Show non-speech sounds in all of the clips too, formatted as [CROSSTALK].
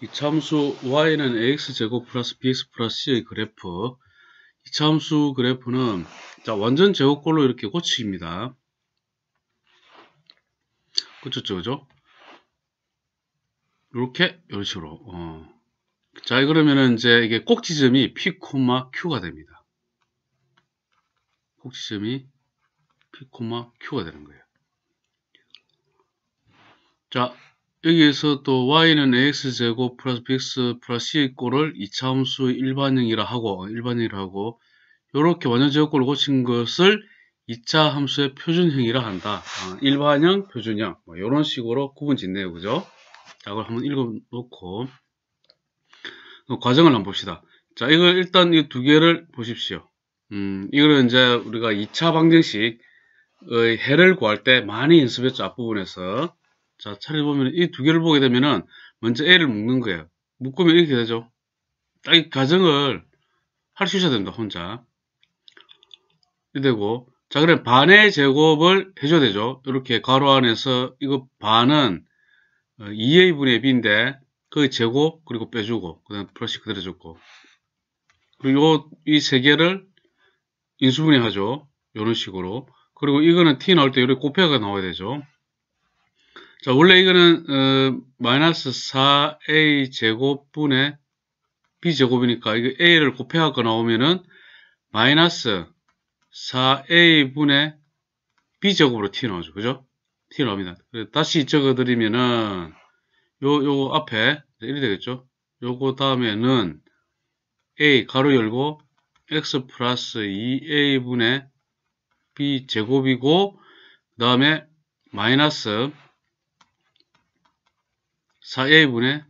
이참수 y는 ax제곱 플러스 bx 플러스 c의 그래프 이참수 그래프는 자 완전 제곱꼴로 이렇게 고치입니다 그쳤죠 그죠? 이렇게 이런 식으로 어. 자 그러면은 이제 이게 꼭지점이 p, q가 됩니다 꼭지점이 p, q가 되는 거예요 자 여기에서 또 y는 ax제곱 플러스 bx 플러스 c 꼴을 2차함수 일반형이라 하고 일반형이라 하고 이렇게 완전제곱꼴을 고친 것을 2차 함수의 표준형이라 한다. 아, 일반형, 표준형 뭐 이런 식으로 구분 짓네요. 그죠? 자, 그걸 한번 읽어놓고 어, 과정을 한번 봅시다. 자, 이걸 일단 이 두 개를 보십시오. 음, 이거는 이제 우리가 2차 방정식의 해를 구할 때 많이 연습했죠. 앞부분에서. 자, 차례 보면 이 두 개를 보게 되면은 먼저 A를 묶는 거예요. 묶으면 이렇게 되죠. 딱 이 가정을 할 수 있어야 됩니다. 혼자. 이 되고 자 그럼 반의 제곱을 해줘야 되죠. 이렇게 가로 안에서 이거 반은 2a분의 어, b인데 그 제곱 그리고 빼주고 그 다음 플러스 그대로 줬고 그리고 이 세 개를 인수분해하죠. 이런 식으로 그리고 이거는 t 나올 때 이렇게 곱해가 나와야 되죠. 자, 원래 이거는, 어, 마이너스 4a 제곱분의 b 제곱이니까, 이거 a를 곱해갖고 나오면은, 마이너스 4a분의 b 제곱으로 t 나오죠. 그죠? t 나옵니다. 다시 적어드리면은, 요, 요 앞에, 이렇 되겠죠? 요거 다음에는, a 가로 열고, x 플러스 2a분의 b 제곱이고, 그 다음에, 마이너스 4a분의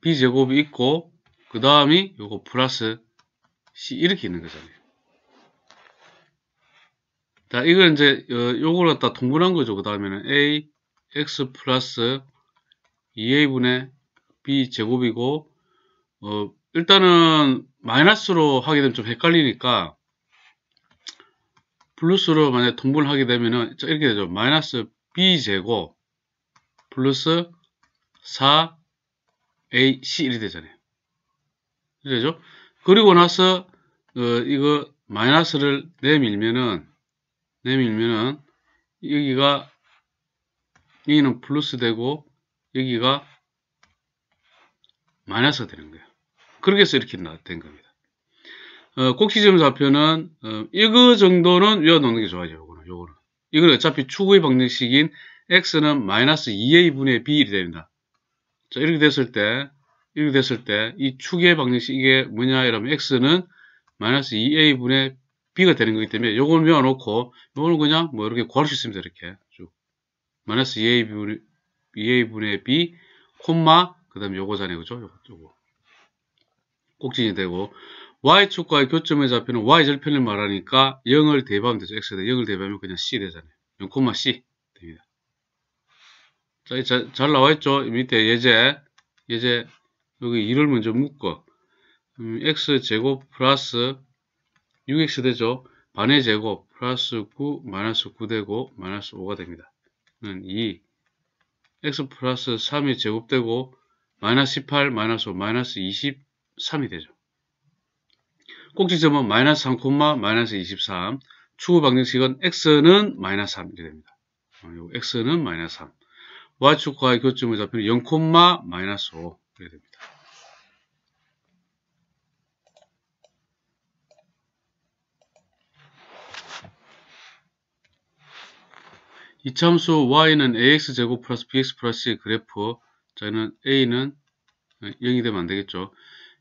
b제곱이 있고 그 다음이 요거 플러스 c 이렇게 있는 거잖아요. 자, 이걸 이제 어, 요걸 갖다 동분한 거죠. 그 다음에는 a x 플러스 2a분의 b 제곱이고 어, 일단은 마이너스로 하게 되면 좀 헷갈리니까 플러스로 만약 에 동분하게 되면은 이렇게 되죠. 마이너스 b 제곱 플러스 4AC 이렇게 되잖아요. 이래죠. 그리고 나서 어, 이거 마이너스를 내밀면은 내밀면은 여기가 여기는 플러스 되고 여기가 마이너스 되는 거예요. 그렇게 해서 이렇게 된 겁니다. 어, 꼭지점 좌표는 어, 이거 정도는 외워놓는 게 좋아요. 요거는 요거는 이건 어차피 추구의 방정식인 x는 마이너스 2a분의 b 이 됩니다. 자, 이렇게 됐을 때, 이렇게 됐을 때, 이 축의 방정식, 이게 뭐냐, 이러면 x는 마이너스 2a분의 b가 되는 거기 때문에 요걸 외워놓고, 요거는 그냥 뭐 이렇게 구할 수 있습니다, 이렇게. 쭉. 마이너스 2a분의, 2a분의 b, 콤마, 그 다음에 요거잖아요, 그죠? 요거, 요거. 꼭진이 되고, y축과의 교점에 잡히는 y절편을 말하니까 0을 대입하면 되죠. x에 0을 대입하면 그냥 c 되잖아요. 0,c. 자, 자, 잘 나와있죠? 밑에 예제, 예제, 여기 2를 먼저 묶어. 음, x제곱 플러스 6x 되죠? 반의 제곱 플러스 9 마이너스 9 되고 마이너스 5가 됩니다. 는 2, x 플러스 3이 제곱되고 마이너스 18, 마이너스 5, 마이너스 23이 되죠. 꼭지점은 마이너스 3, 마이너스 마 23, 추후 방정식은 x는 마이너스 3이 됩니다. 어, 요 x는 마이너스 3. y축과의 교점을잡히는 0, 마이너스 5 그래야 됩니다. 이 참수 y는 ax제곱 플러스 bx 플러스의 그래프 자는 a는 0이 되면 안되겠죠.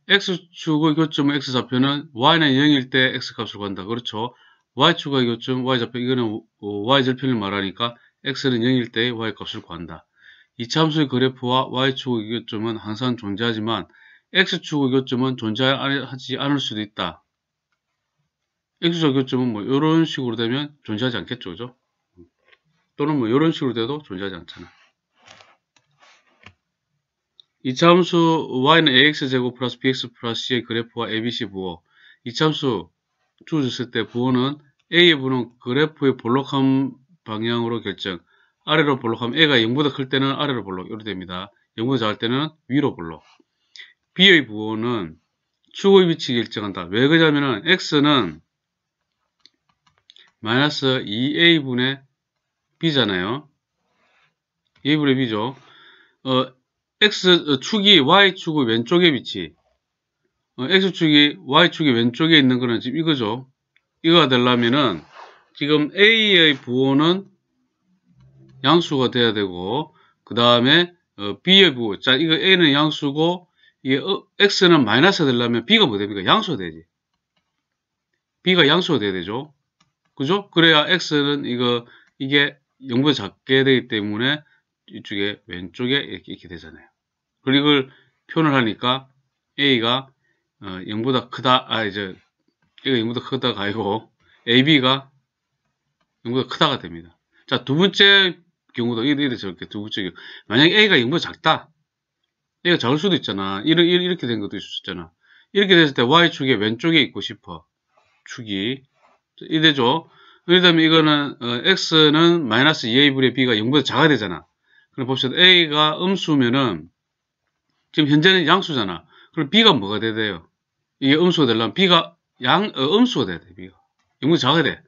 x축의 교점 x좌표는 y는 0일 때 x값으로 간다. 그렇죠. y축의 교점 y좌표 이거는 y절편을 말하니까 x는 0일 때 y값을 구한다. 이차함수의 그래프와 y축의 이교점은 항상 존재하지만 x축의 교점은 존재하지 않을 수도 있다. x축의 교점은 뭐 이런 식으로 되면 존재하지 않겠죠. 그죠? 또는 뭐 이런 식으로 돼도 존재하지 않잖아. 이차함수 y는 ax제곱 플러스 bx 플러스 c의 그래프와 abc 부호 이차함수 주어졌을 때 부호는 a의 부호는 그래프의 볼록함 방향으로 결정. 아래로 볼록하면 애가 0보다 클 때는 아래로 볼록 이렇게 됩니다. 0보다 작을 때는 위로 볼록. B의 부호는 축의 위치 결정한다. 왜 그러냐면은 X는 마이너스 2A분의 B잖아요. A분의 B죠. 어, X 어, 축이 Y축의 왼쪽에 위치 어, X축이 Y축의 왼쪽에 있는 거는 지금 이거죠. 이거가 되려면은 지금 A의 부호는 양수가 돼야 되고 그 다음에 어, B의 부호 자 이거 A는 양수고 이게 어, X는 마이너스 가 되려면 B가 뭐 됩니까? 양수가 돼 되지 B가 양수가 돼야 되죠 그죠? 그래야 X는 이거 이게 0보다 작게 되기 때문에 이쪽에 왼쪽에 이렇게, 이렇게 되잖아요 그리고 이걸 표현을 하니까 A가 어, 0보다 크다 아 이제 A가 0보다 크다가 아니고 AB가 0보다 크다가 됩니다. 자, 두 번째 경우도 이래 저렇게 두 번째 경우. 만약에 A가 0보다 작다. A가 작을 수도 있잖아. 이런, 이렇게 된 것도 있었잖아 이렇게 됐을 때 y 축이 왼쪽에 있고 싶어. 축이. 이래죠. 그다음에 이거는 어, X는 마이너스 2A분의 B가 0보다 작아야 되잖아. 그럼 봅시다. A가 음수면은 지금 현재는 양수잖아. 그럼 B가 뭐가 돼야 돼요? 이게 음수가 되려면 B가 양, 어, 음수가 돼야 돼, B가. 0보다 작아야 돼.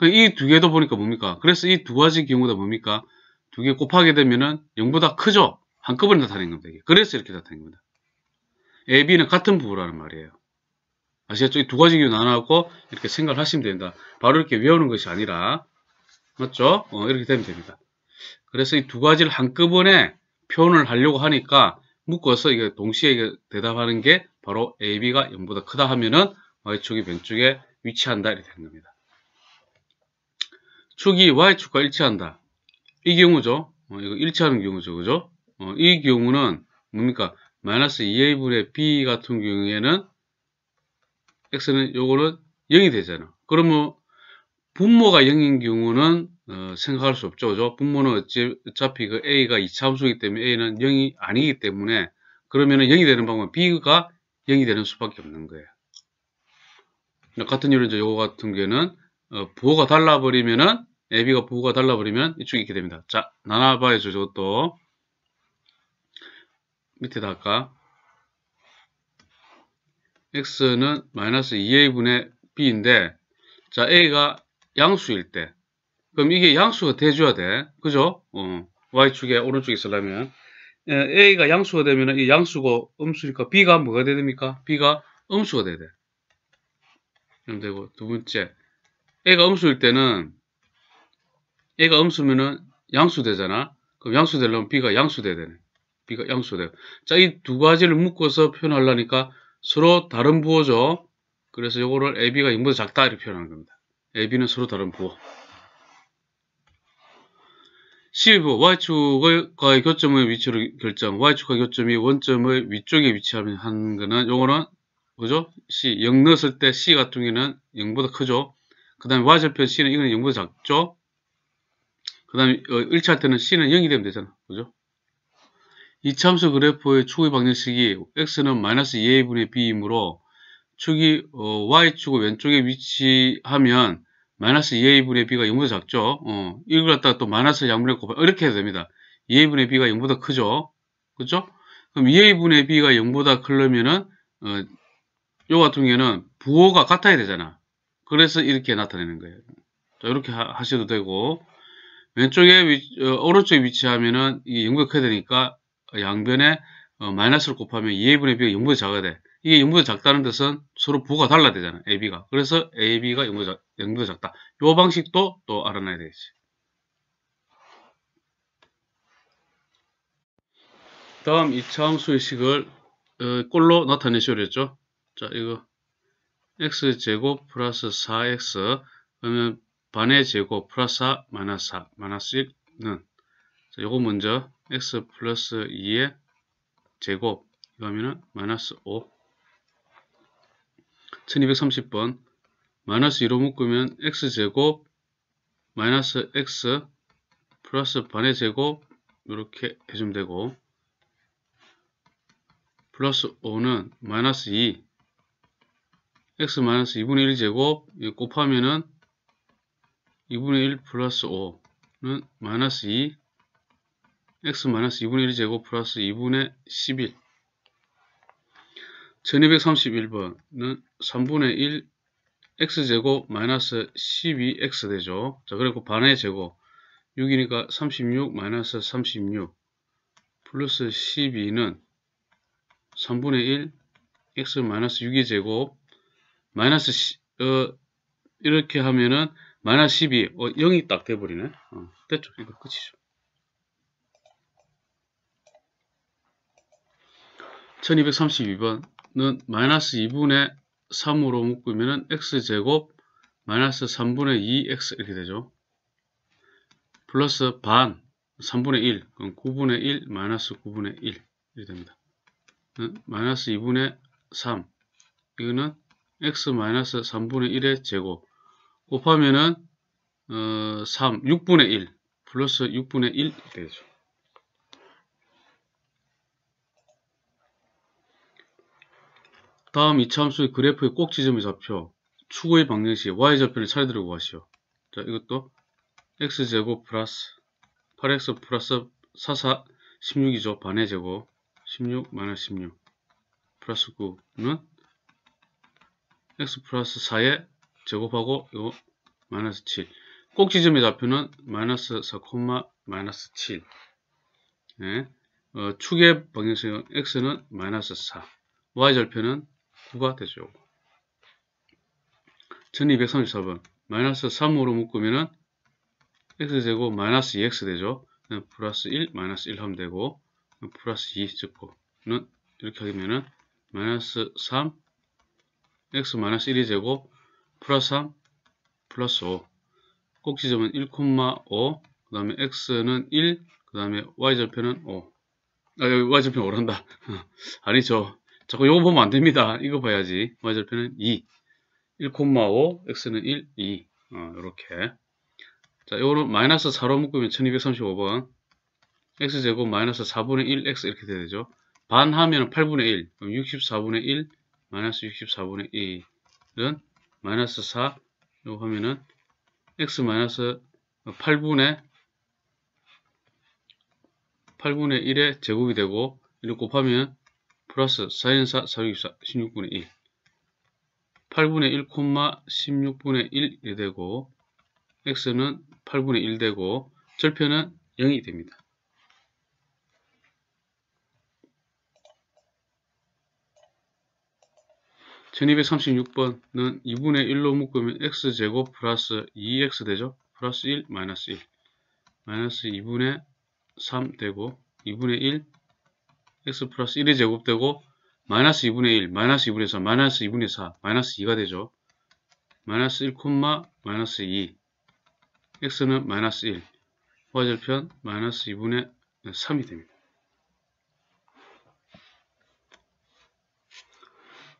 그 이두 개도 보니까 뭡니까? 그래서 이 두 가지 경우다 뭡니까? 두 개 곱하게 되면은 0보다 크죠? 한꺼번에 나타낸 겁니다. 그래서 이렇게 나타낸 겁니다. A, B는 같은 부호라는 말이에요. 아시겠죠? 이 두 가지 경우 나눠갖고 이렇게 생각을 하시면 됩니다. 바로 이렇게 외우는 것이 아니라 맞죠? 어, 이렇게 되면 됩니다. 그래서 이 두 가지를 한꺼번에 표현을 하려고 하니까 묶어서 이게 동시에 대답하는 게 바로 AB가 0보다 크다 하면은 Y축이 왼쪽에 위치한다 이렇게 되는 겁니다. 축이 y축과 일치한다. 이 경우죠. 어, 이거 일치하는 경우죠. 그죠? 어, 이 경우는 뭡니까? 마이너스 2a분의 b 같은 경우에는 x는 요거는 0이 되잖아. 그러면 분모가 0인 경우는 어, 생각할 수 없죠. 그죠? 분모는 어차피그 a가 2차 함수이기 때문에 a는 0이 아니기 때문에 그러면은 0이 되는 방법은 b가 0이 되는 수밖에 없는 거예요. 같은 이유로 이제 요거 같은 경우에는 어, 부호가 달라버리면은 AB가 부호가 달라버리면 이쪽이 이렇게 됩니다. 자, 나눠봐야죠. 저것도. 밑에다 할까? x는 마이너스 2a분의 b인데 자 a가 양수일 때 그럼 이게 양수가 돼줘야 돼. 그죠? 어, y축에 오른쪽에 있으려면 예, a가 양수가 되면 이 양수고 음수니까 b가 뭐가 돼야 됩니까? b가 음수가 돼야 돼. 그럼 되고 두 번째 a가 음수일 때는 A가 음수면은 양수 되잖아. 그럼 양수 되려면 B가 양수 돼야 되네. B가 양수 돼요. 자, 이 두 가지를 묶어서 표현하려니까 서로 다른 부호죠. 그래서 요거를 AB가 0보다 작다 이렇게 표현하는 겁니다. AB는 서로 다른 부호. C부 Y축과의 의 교점의 위치를 결정. Y축과 교점이 원점의 위쪽에 위치하는 거는 요거는 뭐죠? C 0 넣었을 때 C 같은 경우에는 0보다 크죠. 그 다음에 Y절편 C는 이거는 0보다 작죠. 그 다음에 1차 어, 때는 C는 0이 되면 되잖아. 그죠? 이참수 그래프의 축의 방정식이 X는 마이너스 2A분의 B이므로 축이 어, Y축의 왼쪽에 위치하면 마이너스 2A분의 B가 0보다 작죠. 어, 이걸 갖다가 또 마이너스 양분의 곱 이렇게 해도 됩니다. 2A분의 B가 0보다 크죠. 그죠? 그럼 2A분의 B가 0보다 클려면은 어, 요 같은 경우에는 부호가 같아야 되잖아. 그래서 이렇게 나타내는 거예요. 자, 이렇게 하, 하셔도 되고 왼쪽에 위 어, 오른쪽에 위치하면은 이게 0보다 커야 되니까 어, 양변에 어, 마이너스를 곱하면 2a분의 b가 0분다 작아야 돼. 이게 0분다 작다는 뜻은 서로 부가 달라야 되잖아. ab가. 그래서 ab가 0분다 작, 0보다 작다. 이 방식도 또 알아놔야 되겠지. 다음 이차함수의식을 어, 꼴로 나타내시오 그랬죠. 자 이거 x제곱 플러스 4x 그러면 반의 제곱 플러스 4 마이너스 4 마이너스 1는 자, 요거 먼저 x 플러스 2의 제곱 이거 면은 마이너스 5 1230번 마이너스 2로 묶으면 x제곱 마이너스 x 플러스 반의 제곱 이렇게 해주면 되고 플러스 5는 마이너스 2 x 마이너스 2분의 1 제곱 곱하면은 2분의 1 플러스 5는 마이너스 2 x 마이너스 2분의 1 제곱 플러스 2분의 11 1231번은 3분의 1 x제곱 마이너스 12x 되죠. 자 그리고 그 반의 제곱 6이니까 36 마이너스 36 플러스 12는 3분의 1 x 마이너스 6의 제곱 마이너스 어, 이렇게 하면은 마이너 스12 어, 0이 딱 돼버리네 어, 됐죠 이거 끝이죠 1232번은 마이너스 2분의 3으로 묶으면 x제곱 마이너스 3분의 2x 이렇게 되죠 플러스 반 3분의 1 그럼 9분의 1 마이너스 9분의 1 이렇게 됩니다 마이너스 2분의 3 이거는 x 마이너스 3분의 1의 제곱 곱하면은 어, 3, 6분의 1 플러스 6분의 1 되죠. 다음 이참수의 그래프의 꼭지점의 좌표, 축의 방정식 y좌표를 차례대로 구하시오. 자, 이것도 x제곱 플러스 8x 플러스 4, 4, 16이죠. 반의 제곱 16 마이너스 16 플러스 9는 x 플러스 4의 제곱하고 이거 마이너스 7 꼭지점의 좌표는 마이너스 4, 마이너스 7 네. 예. 어, 축의 방향성 은 x는 마이너스 4 y 절표는 9가 되죠. 1 234번 마이너스 3으로 묶으면은 x제곱 마이너스 2x e 되죠. 플러스 1 마이너스 1 하면 되고 플러스 2제곱는 이렇게 하면은 마이너스 3 x 마이너스 1이 제곱 플러스 3 플러스 5 꼭지점은 1,5그 다음에 x는 1, 그 다음에 y절편은 5. 아, 여기 y절편 오란다. [LAUGHS] 아니죠. 자꾸 이거 보면 안 됩니다. 이거 봐야지. y절편은 2. 1,5, x는 1, 2. 이렇게 어, 자, 요거는 마이너스 4로 묶으면 1235번. x제곱 마이너스 4분의 1x 이렇게 돼야 되죠. 반하면 8분의 1. 그럼 64분의 1, 마이너스 64분의 1은 마이너스 4 이거 하면은 x 마이너스 8분의 8분의 1의 제곱이 되고 이를 곱하면 플러스 4인 4, 464, 16분의 1 8분의 1, 16분의 1이 되고 x는 8분의 1 되고 절편은 0이 됩니다. 1236번은 2분의 1로 묶으면 x제곱 플러스 2x 되죠. 플러스 1 마이너스 1 마이너스 2분의 3 되고 2분의 1 x 플러스 1이 제곱되고 마이너스 2분의 1 마이너스 2분의 4 마이너스 2분의 4 마이너스 2가 되죠. 마이너스 1 콤마 마이너스 2 x는 마이너스 1화 절편 마이너스 2분의 3이 됩니다.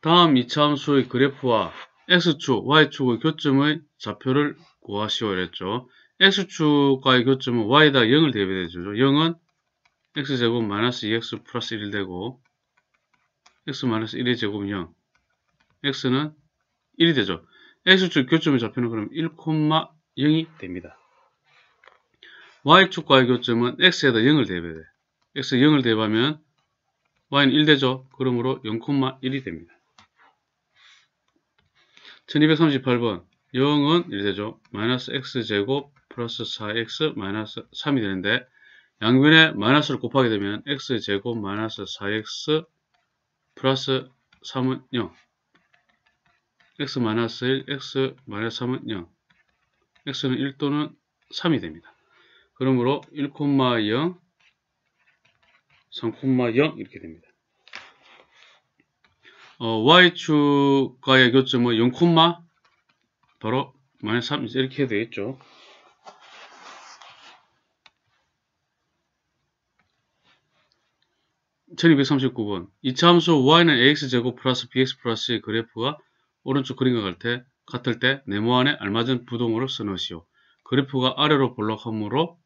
다음 이차함수의 그래프와 x축, y축의 교점의 좌표를 구하시오 이랬죠. x축과의 교점은 y다 0을 대비해 주죠. 0은 x제곱 마이너스 2x 플러스 1 되고 x 마이너스 1의 제곱 0 x는 1이 되죠. x축 교점의 좌표는 그럼 1,0이 됩니다. y축과의 교점은 x에다 0을 대비해 x 0을 대비하면 y는 1 되죠. 그러므로 0,1이 됩니다. 1238번 0은 이렇게 되죠. 마이너스 x제곱 플러스 4x 마이너스 3이 되는데 양변에 마이너스를 곱하게 되면 x제곱 마이너스 4x 플러스 3은 0 x 마이너스 1, x 마이너스 3은 0 x는 1 또는 3이 됩니다. 그러므로 1,0, 3,0 이렇게 됩니다. 어, y축과의 교점은 0, 바로 마이너스 3 이렇게 되어 있죠1 2 3 9번 이차함수 y는 ax제곱 플러스 bx 플러스의 그래프가 오른쪽 그림과 같을 때, 같을 때 네모 안에 알맞은 부동으로 써놓으시오. 그래프가 아래로 볼록하므로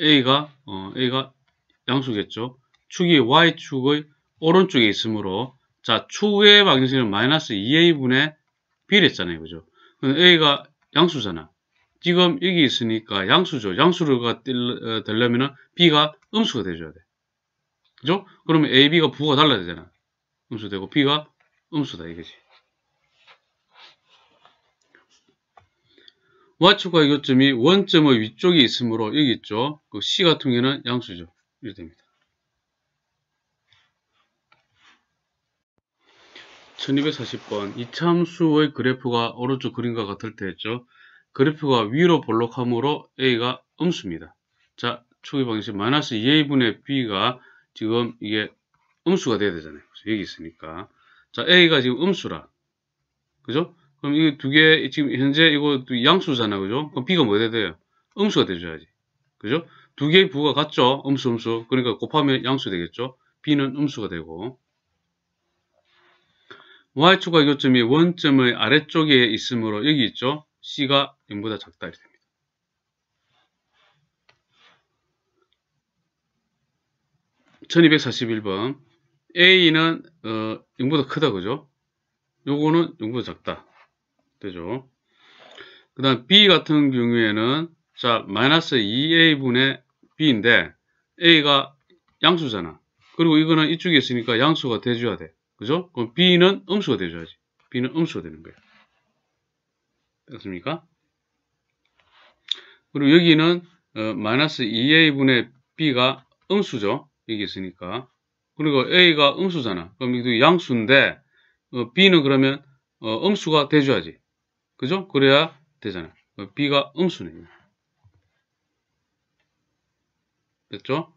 a가 어, a가 양수겠죠. 축이 y축의 오른쪽에 있으므로 자, 추후의 방정식은 마이너스 2a분의 b 를했잖아요 그죠? 근데 a가 양수잖아. 지금 여기 있으니까 양수죠. 양수를 어, 되려면 은 b가 음수가 돼줘야 돼. 그죠? 그러면 a, b가 부호가 달라야 되잖아. 음수되고 b가 음수다 이거지. y축과 교점이 원점의 위쪽에 있으므로 여기 있죠. 그 c 같은 경우는 에 양수죠. 이렇게 됩니다. 1240번 이참수의 그래프가 오른쪽 그림과 같을 때 했죠. 그래프가 위로 볼록함으로 A가 음수입니다. 자, 초기 방식 마이너스 2A분의 B가 지금 이게 음수가 돼야 되잖아요. 여기 있으니까. 자, A가 지금 음수라. 그죠? 그럼 이 두 개, 지금 현재 이거 양수잖아. 요 그죠? 그럼 B가 뭐 돼야 돼요? 음수가 돼줘야지. 그죠? 두 개의 부가 같죠? 음수, 음수. 그러니까 곱하면 양수 되겠죠? B는 음수가 되고. y 축과 교점이 원점의 아래쪽에 있으므로 여기 있죠. c가 0보다 작다 이렇게 됩니다. 천이백사번 a는 어, 0보다 크다 그죠? 요거는 0보다 작다 되죠. 그 다음 b 같은 경우에는 자 마이너스 2a분의 b인데 a가 양수잖아. 그리고 이거는 이쪽에 있으니까 양수가 돼줘야 돼. 그죠? 그럼 B는 음수가 되줘야지. B는 음수가 되는 거예요. 됐습니까? 그리고 여기는 어, 마이너스 2a분의 b가 음수죠. 여기 있으니까. 그리고 a가 음수잖아. 그럼 이것 양수인데 어, b는 그러면 어, 음수가 돼줘야지. 그죠? 그래야 되잖아. 어, b가 음수네. 됐죠?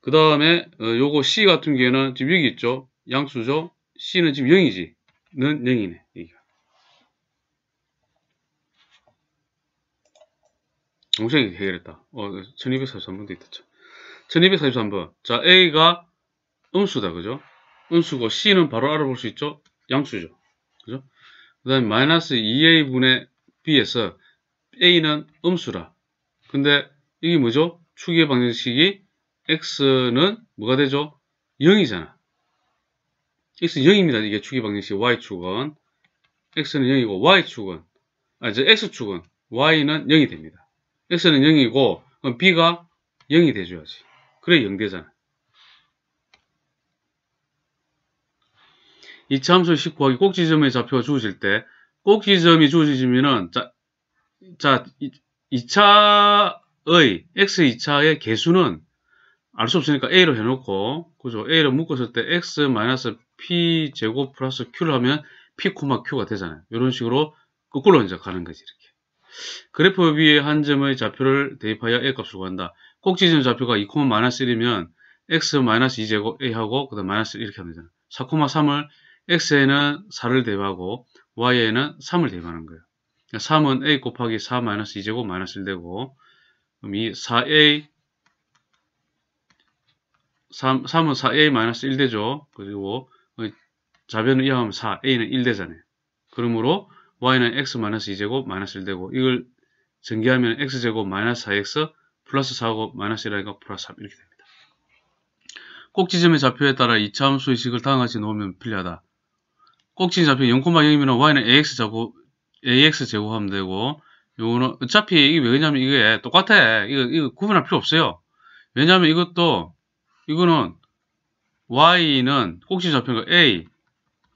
그 다음에 어, 요거 c 같은 경우에는 지금 여기 있죠. 양수죠. C는 지금 0이지. 는 0이네. 여기가. 동생이 해결했다. 어, 1243번도 있다. 1243번. 자, A가 음수다. 그죠? 음수고 C는 바로 알아볼 수 있죠? 양수죠. 그죠? 그 다음에 마이너스 2A분의 B에서 A는 음수라. 근데 이게 뭐죠? 축의 방정식이 X는 뭐가 되죠? 0이잖아. x는 0입니다. 이게 축이 방정식 y축은 x는 0이고 y축은 아, 저 x축은 y는 0이 됩니다. x는 0이고 그럼 b가 0이 돼줘야지. 그래 0 되잖아. 이 참수를 1 9하기 꼭지점에 좌표가 주어질 때 꼭지점이 주어지면은 자, 자 2차의 x 2차의 개수는 알수 없으니까 A로 해놓고, 그죠? A로 묶었을 때 X 마이너스 P 제곱 플러스 Q를 하면 P, 코마 Q가 되잖아요. 이런 식으로 거꾸로 이제 가는 거지, 이렇게. 그래프 위에 한 점의 좌표를 대입하여 A 값을로 구한다. 꼭지점 좌표가 2, 마이너스 마 1이면 X 마이너스 2제곱 A하고, 그 다음 마이너스 이렇게 하면 되잖아요. 4, 3을 X에는 4를 대입하고, Y에는 3을 대입하는 거예요. 3은 A 곱하기 4 마이너스 2제곱 마이너스 1 되고, 그럼 이 4A 3, 3은 4a-1되죠. 그리고 자변을 이하하면 4, a는 1되잖아요. 그러므로 y는 x-2제곱 마이너스 1되고 이걸 전개하면 x제곱 마이너스 4x 플러스 4곱고 마이너스 1하니 플러스 3 이렇게 됩니다. 꼭지점의 좌표에 따라 이차함수의식을 다음같이 놓으면 편리하다. 꼭지점 좌표 0,0이면 y는 ax 제곱, ax 제곱하면 되고 요거는 어차피 이게 왜냐면 이게 똑같아. 이거, 이거 구분할 필요 없어요. 왜냐면 이것도 이거는 y는 꼭지 좌표가 a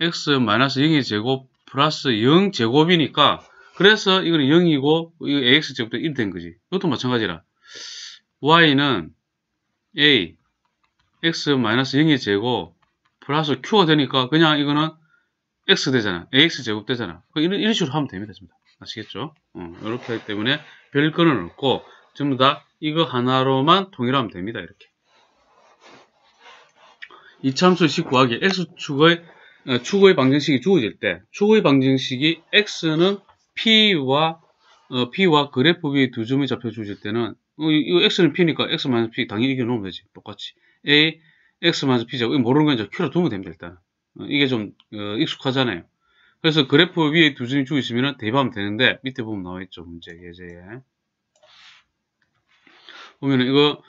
x 마이너스 0의 제곱 플러스 0 제곱이니까 그래서 이거는 0이고 이거 ax 제곱도 1 된 거지. 이것도 마찬가지라. y는 a x 마이너스 0의 제곱 플러스 q가 되니까 그냥 이거는 x 되잖아. ax 제곱 되잖아. 그 이런, 이런 식으로 하면 됩니다. 아시겠죠? 어, 이렇게 하기 때문에 별건은 없고 전부 다 이거 하나로만 통일하면 됩니다. 이렇게. 이참수 식 구하기 x축의 어, 축의 방정식이 주어질 때 축의 방정식이 x는 p와 어, p와 그래프 위에 두 점이 잡혀 주어질 때는 어, 이거 x는 p니까 x 마이너스 p 당연히 이겨 놓으면 되지 똑같이 a x 마이너스 p자고 모르는 건 이제 q로 두면 됩니다 일단 어, 이게 좀 어, 익숙하잖아요 그래서 그래프 위에 두 점이 주어있으면 대입하면 되는데 밑에 보면 나와 있죠 문제 예제에 보면은 이거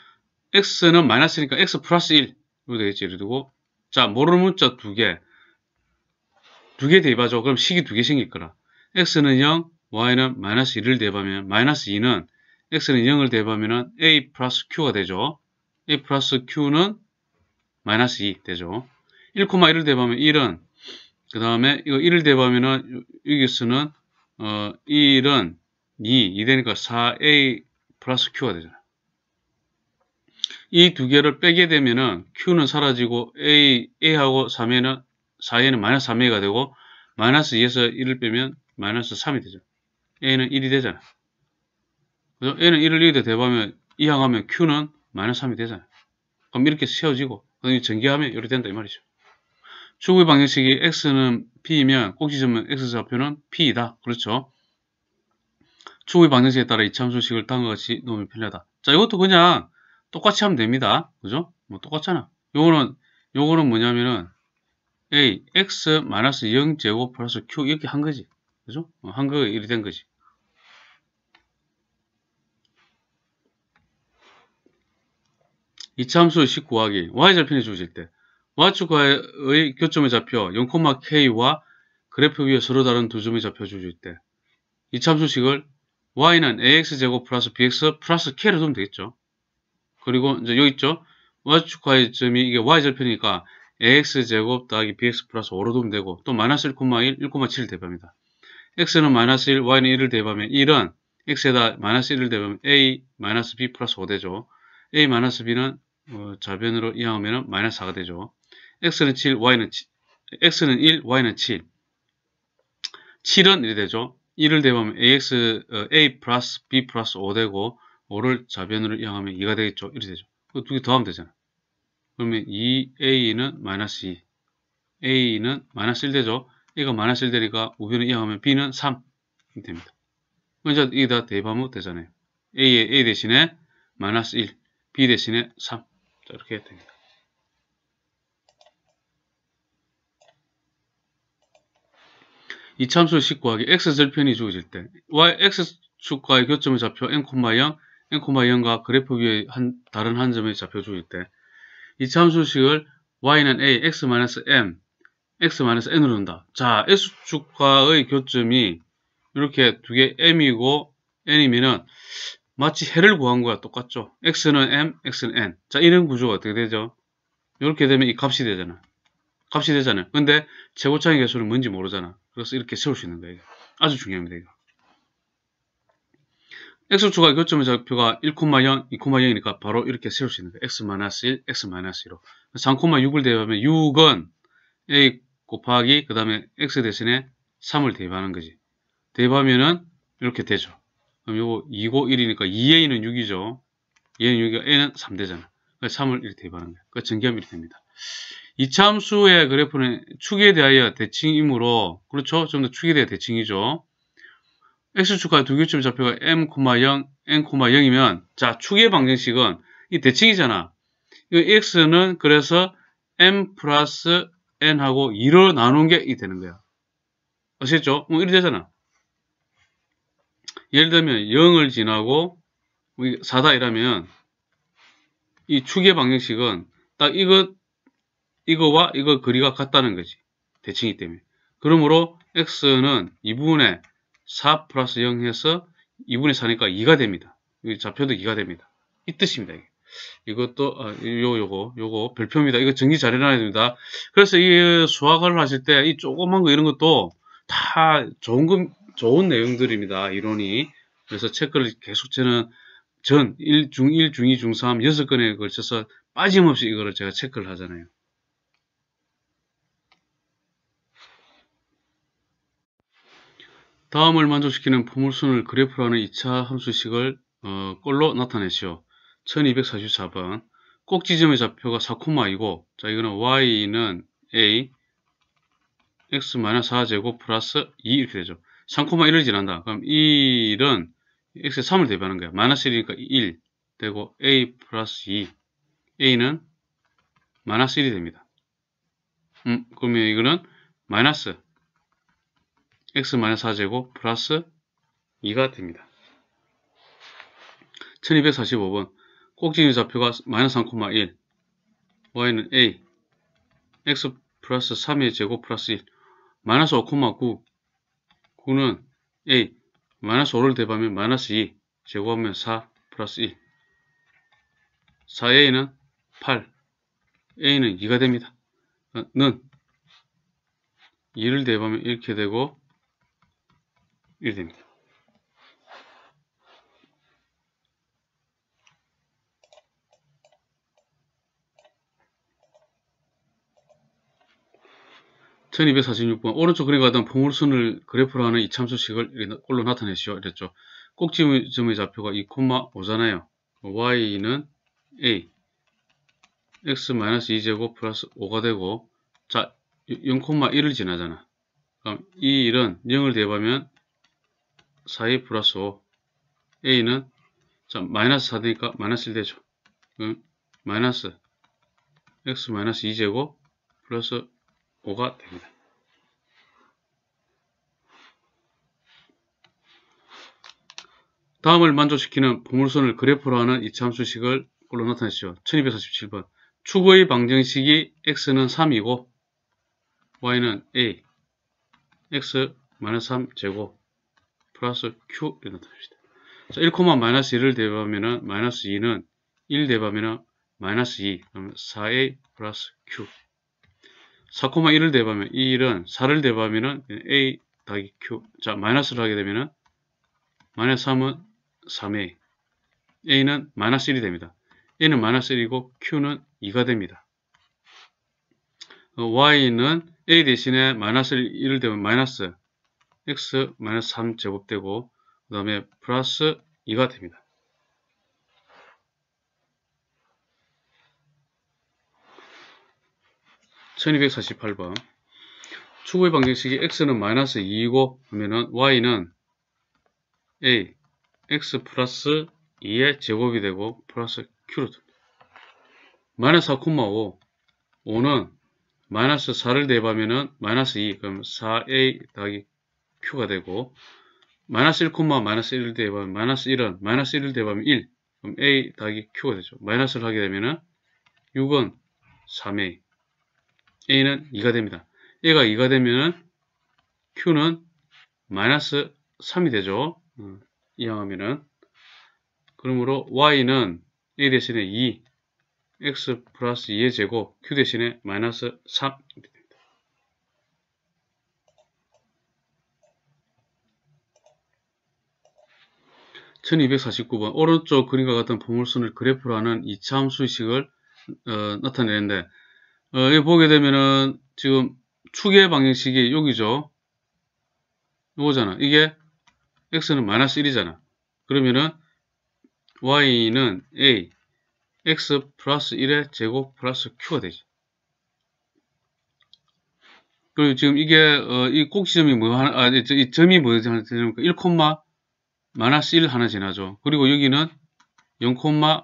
x는 마이너스니까 x 플러스 1 이거 되겠지. 예를 들고 자, 모르는 문자 두 개. 두 개 대입하죠. 그럼 식이 두 개 생길 거라. x는 0, y는 마이너스 1을 대입하면, 마이너스 2는 x는 0을 대입하면 a 플러스 q가 되죠. a 플러스 q는 마이너스 2 되죠. 1,1을 대입하면 1은 그 다음에 이거 1을 대입하면 여기서는 어 1은 2, 2 되니까 4a 플러스 q가 되잖아. 이두 개를 빼게 되면은 Q는 사라지고 A, A하고 3에는 4에는 마이너스 3A가 되고 마이너스 2에서 1을 빼면 마이너스 3이 되죠. A는 1이 되잖아. 그래서 A는 1을 2대 대보면 이항하면 Q는 마이너스 3이 되잖아. 그럼 이렇게 세워지고 그럼 전개하면 이렇게 된다 이 말이죠. 추구의 방정식이 X는 P이면 꼭지점은 X좌표는 P이다. 그렇죠. 추구의 방정식에 따라 이참수식을 다음과 같이 놓으면 편리하다. 자 이것도 그냥 똑같이 하면 됩니다. 그죠? 뭐 똑같잖아. 요거는 요거는 뭐냐면은 a x 마이너스 0 제곱 플러스 q 이렇게 한 거지. 그죠? 어, 한거 이렇게 된 거지. 이참함수1 9하기 y 절편이 주어질 때 y축과의 교점에 잡혀 0,k와 그래프 위에 서로 다른 두 점이 잡혀 주어질 때이참수식을 y는 ax 제곱 플러스 bx 플러스 k로 두면 되겠죠. 그리고 이제 여기 있죠. y축 의점이 이게 y절편이니까 ax제곱 더하기 bx 플러스 5로 두면 되고 또 마이너스 1,1, 1,7을 대입합니다. x는 마이너스 1, y는 1을 대입하면 1은 x에다 마이너스 1을 대입하면 a 마이너스 b 플러스 5 되죠. a 마이너스 b는 어, 좌변으로 이항하면 은 마이너스 4가 되죠. x는 7, y는 7, x는 1, y는 7. 7은 1이 되죠. 1을 대입하면 ax, 어, a 플러스 b 플러스 5 되고 5를 좌변으로 이 향하면 2가 되겠죠. 이렇게 되죠. 그 두 개 더하면 되잖아. 그러면 2a는 마이너스 2, a는 마이너스 1 되죠. a가 마이너스 1 되니까 5변을 이항하면 b는 3이 됩니다. 먼저 이다 대입하면 되잖아요. a의 a 대신에 마이너스 1, b 대신에 3 자, 이렇게 됩니다. 이 참수를 10 구하기 x절편이 주어질 때 y x축과의 교점을 잡혀 n,0 n 2과 그래프 위에 한, 다른 한 점에 잡혀줄 때이 참수식을 y는 a, x-m, x-n으로 한다. 자, s 축과의 교점이 이렇게 두 개 m이고 n이면은 마치 해를 구한 거야 똑같죠. x는 m, x는 n. 자, 이런 구조가 어떻게 되죠? 이렇게 되면 이 값이 되잖아. 값이 되잖아요. 근데 최고차의 개수는 뭔지 모르잖아. 그래서 이렇게 세울 수 있는 거예요. 아주 중요합니다. 이거. x축과 교점의좌표가 1,0, 2,0이니까 바로 이렇게 세울 수 있는 거예요. x-1, x-2로. 3,6을 대입하면 6은 a 곱하기 그 다음에 x 대신에 3을 대입하는 거지. 대입하면은 이렇게 되죠. 그럼 요거 2고 1이니까 2a는 6이죠. 얘는 6이고 a는 3 되잖아. 그래서 3을 이렇게 대입하는 거예요. 그 전개하면 이렇 됩니다. 이참수의 그래프는 축에 대하여 대칭이므로 그렇죠? 좀 더 축에 대하여 대칭이죠. x축하 두 교점 좌표가 m, 0, n, 0이면 자 축의 방정식은 이 대칭이잖아. 이 x는 그래서 m 플러스 n하고 2로 나눈 게 이 되는 거야. 아시겠죠? 뭐 이래 되잖아. 예를 들면 0을 지나고 4다 뭐 이라면 이 축의 방정식은 딱이거 이거와 이거 거리가 같다는 거지. 대칭이 때문에. 그러므로 x는 이부분에 4 플러스 0 해서 2분의 4니까 2가 됩니다. 이 좌표도 2가 됩니다. 이 뜻입니다. 이게. 이것도 아, 요 요거 요거 별표입니다. 이거 정리 잘 해놔야 됩니다. 그래서 이 수학을 하실 때 이 조그만 거 이런 것도 다 좋은 금, 좋은 내용들입니다. 이론이 그래서 체크를 계속 저는 전 1, 중1, 중2, 중3 6건에 걸쳐서 빠짐없이 이거를 제가 체크를 하잖아요. 다음을 만족시키는 포물선을 그래프라는 2차 함수식을 어, 꼴로 나타내시오. 1244번 꼭지점의 좌표가 4코마이고 자 이거는 y는 a x 4제곱 플러스 2 이렇게 되죠. 3,1을 코마 지난다. 그럼 1은 x의 3을 대비하는 거야. 마이너스 1이니까 1 되고 a 플러스 2 a는 마이너스 1이 됩니다. 음, 그러면 이거는 마이너스 x-4제곱 플러스 2가 됩니다. 1245번 꼭지의 좌표가 마이너스 3,1 y는 a x 플러스 3의 제곱 플러스 1 마이너스 5,9 9는 a 마이너스 5를 대입하면 마이너스 2 제곱하면 4 플러스 1 4a는 8 a는 2가 됩니다. 는 2를 대입하면 이렇게 되고 1입니다. 천이백사번 오른쪽 그림 같은 보물순을 그래프로 하는 이 참수식을 꼴로 나타내시오 이랬죠. 꼭지점의 좌표가 이 콤마 5잖아요 y는 a, x-2제곱 플러스 5가 되고 자 0,1을 지나잖아. 그럼 이 1은 0을 대입하면 4의 플러스 5 a는 자 마이너스 4되니까 마이너스 1 되죠 응? 마이너스 x 마이너스 2제곱 플러스 5가 됩니다 다음을 만족시키는 보물선을 그래프로 하는 이 참수식을 꼴로 나타내시죠 1247번 축의 방정식이 x는 3이고 y는 a x 마이너스 3 제곱 플러스 q 이 나타납니다. 자, 1, 마이너스 1을 대입하면은 마이너스 2는 1 대입하면은 마이너스 2 그러면 4a 플러스 q 4,1을 대입하면 이 1은 4를 대입하면은 a 더하기 q 자 마이너스를 하게 되면은 마이너스 3은 3a a는 마이너스 1이 됩니다. a는 마이너스 1이고 q는 2가 됩니다. 어, y는 a 대신에 마이너스 1을 대면 마이너스 x 3 제곱되고 그 다음에 플러스 2가 됩니다. 1 2 4 8번 추구의 방정식이 x는 마이너스 2이고 하면 y는 a x 플러스 2의 제곱이 되고 플러스 q로 됩니다. 마이너스 4,5 5는 마이너스 4를 대입하면 마이너스 2 그럼 4a 더하기 q가 되고 마이너스 1, 콤 마이너스 마 1을 대입하면 마이너스 1은 마이너스 1을 대입하면 1 그럼 a 더하기 q가 되죠. 마이너스를 하게 되면은 6은 3a a는 2가 됩니다. a가 2가 되면은 q는 마이너스 3이 되죠. 음, 이왕하면은 그러므로 y는 a 대신에 2 x 플러스 2의 제곱 q 대신에 마이너스 3 1249번 오른쪽 그림과 같은 보물선을 그래프로 하는 이차함 수식을 어, 나타내는데 어, 여기 보게 되면은 지금 축의 방향식이 여기죠. 이거잖아. 이게 x는 마이너스 1이잖아. 그러면은 y는 a, x 플러스 1의 제곱 플러스 q가 되지. 그리고 지금 이게 어, 이 꼭지점이 뭐 하나, 아, 이 점이 뭐지 하나 되니까 1, 마이너스 1 하나 지나죠. 그리고 여기는 0,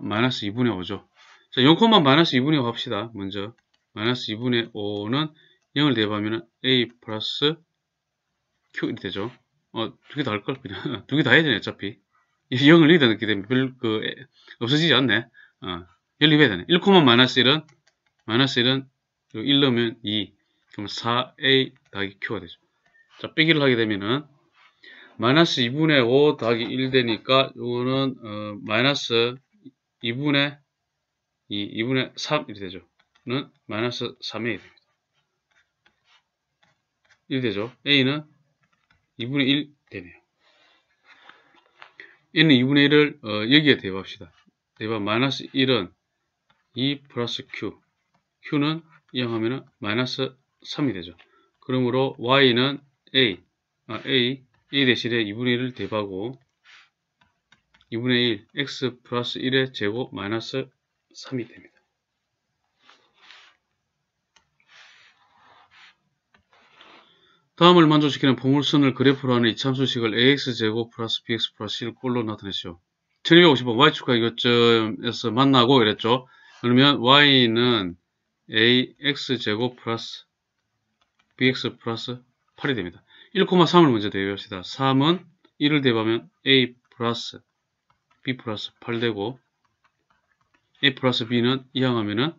마이너스 2분의 5죠. 자, 0, 마이너스 2분의 5 합시다. 먼저 마이너스 2분의 5는 0을 대입하면 a 플러스 q 이 되죠. 어, 두 개 다할걸 그냥 [LAUGHS] 두개 다 해야 되네 어차피 0을 여기다 넣기 때문에 별그 없어지지 않네. 어, 연립해야 되네. 1, 마이너스 1은 마이너스 1은 1 넣으면 2 그럼 4a 더하기 q가 되죠. 자 빼기를 하게 되면은 마이너스 2분의 5 더하기 1 되니까 이거는 어, 마이너스 2분의 2, 2분의 3 이렇게 되죠. 는 마이너스 3a 됩니다. 1 되죠. a는 2분의 1 되네요. A는 2분의 1을 어, 여기에 대입합시다. 대입하면 마이너스 1은 2 플러스 q q는 이항하면 마이너스 3이 되죠. 그러므로 y는 a, 아, a 1 대신에 2분의 1을 대입하고 2분의 1 x 플러스 1의 제곱 마이너스 3이 됩니다. 다음을 만족시키는 보물선을 그래프로 하는 이참수식을 ax제곱 플러스 bx 플러스 1 꼴로 나타내시오. 1250번 y축과 요점에서 만나고 이랬죠. 그러면 y는 ax제곱 플러스 bx 플러스 8이 됩니다. 1,3을 먼저 대비합시다 3은 1을 대비하면 a 플러스 b 플러스 8 되고 a 플러스 b는 이항하면은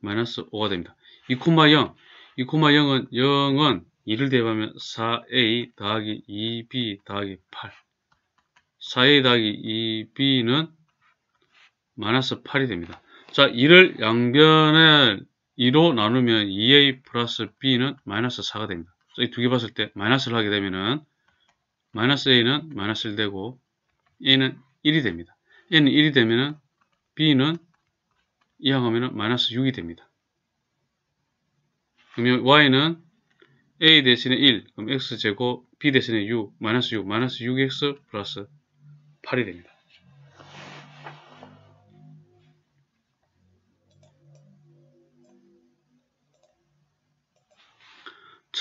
마이너스 5가 됩니다. 2,0, 2,0은 0은 2를 대비하면 4a 더하기 2b 더하기 8 4a 더하기 2b는 마이너스 8이 됩니다. 자, 2를 양변에 2로 나누면 2a 플러스 b는 마이너스 4가 됩니다. 이두개 봤을 때 마이너스를 하게 되면은 마이너스 a는 마이너스 1 되고 a는 1이 됩니다. a는 1이 되면은 b는 이항하면은 마이너스 6이 됩니다. 그러면 y는 a 대신에 1, 그럼 x제곱 b 대신에 6, 마이너스 6, 마이너스 6x 플러스 8이 됩니다.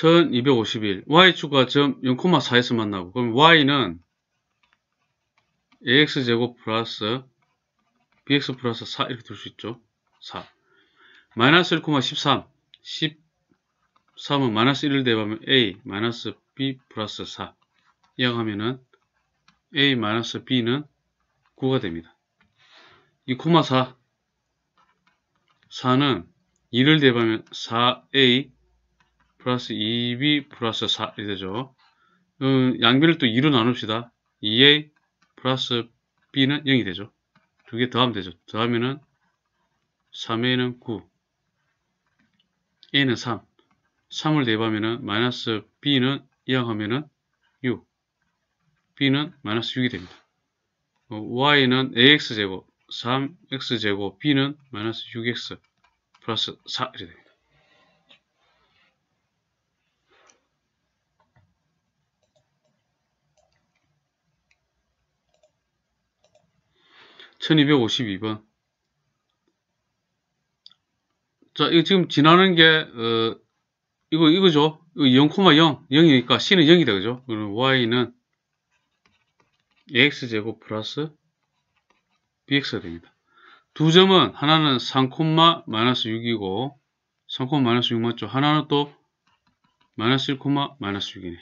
1251 y축과 점 0,4에서 만나고 그럼 y는 ax제곱 플러스 bx 플러스 4 이렇게 될 수 있죠 4 마이너스 1,13 13은 마이너스 1을 대입하면 a 마이너스 b 플러스 4 이항하면은 a 마이너스 b는 9가 됩니다 2,4 4는 2를 대입하면 4a 플러스 2b 플러스 4 이되죠. 음, 양비를또 2로 나눕시다. 2a 플러스 b는 0이 되죠. 두 개 더하면 되죠. 더하면은 3a는 9, a는 3, 3을 대입하면은 마이너스 b는 2 하면은 6, b는 마이너스 6이 됩니다. 어, y는 ax제곱, 3x제곱, b는 마이너스 6x 플러스 4 이렇게 됩니다. 1252번. 자, 이거 지금 지나는 게, 어, 이거, 이거죠? 이거 0,0, 0이니까 C는 0이다, 그죠? 그럼 Y는 AX제곱 플러스 BX가 됩니다. 두 점은, 하나는 3, 마이너스 6이고, 3, 마이너스 6 맞죠? 하나는 또, 마이너스 1, 마이너스 6이네.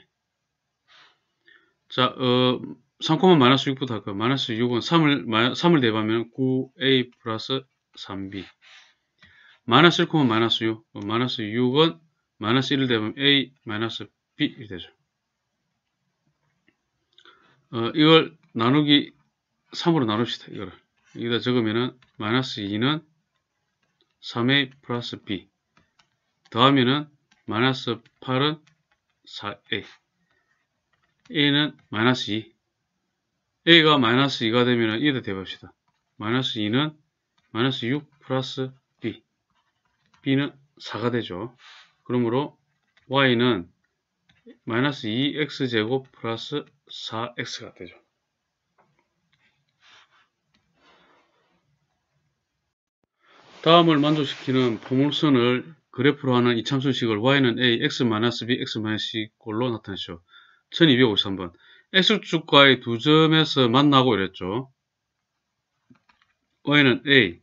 자, 어, 3코마 마이너스 6부터 할까요? 그 마이너스 6은 3을, 3을 대입하면 9a 플러스 3b. 마이너스 1코마 마이너스 6. 어, 마이너스 6은 마이너스 1을 대입하면 a 마이너스 b 이 되죠. 어, 이걸 나누기 3으로 나눕시다. 이거를. 여기다 적으면은 마이너스 2는 3a 플러스 b. 더하면은 마이너스 8은 4a. a는 마이너스 2. a가 마이너스 2가 되면 1를 대봅시다. 마이너스 2는 마이너스 6 플러스 b b는 4가 되죠. 그러므로 y는 마이너스 2x제곱 플러스 4x가 되죠. 다음을 만족시키는 포물선을 그래프로 하는 이참수식을 y는 a, x-b, x-c꼴로 나타내죠. 1253번 X축과의 두 점에서 만나고 이랬죠. Y는 A,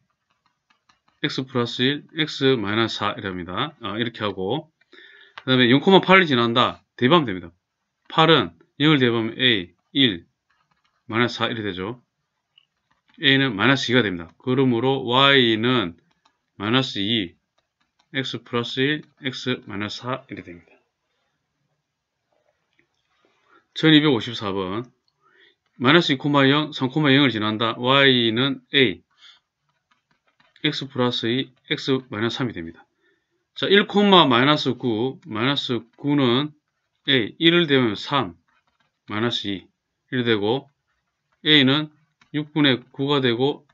X 플러스 1, X 마이너스 4 이랍니다. 아, 이렇게 하고 그 다음에 0,8이 지난다. 대입하면 됩니다. 8은 0을 대입하면 A, 1, 마이너스 4 이렇게 되죠. A는 마이너스 2가 됩니다. 그러므로 Y는 마이너스 2, X 플러스 1, X 마이너스 4 이렇게 됩니다. 1254번 마이너스 2,0, 코마 3,0을 코마 지난다. y는 a, x 플러스 2, x 마이너스 3이 됩니다. 자, 1, 마이너스 9, 마이너스 9는 a, 1을 대면 3, 마이너스 2, 1이 되고 a는 6분의 9가 되고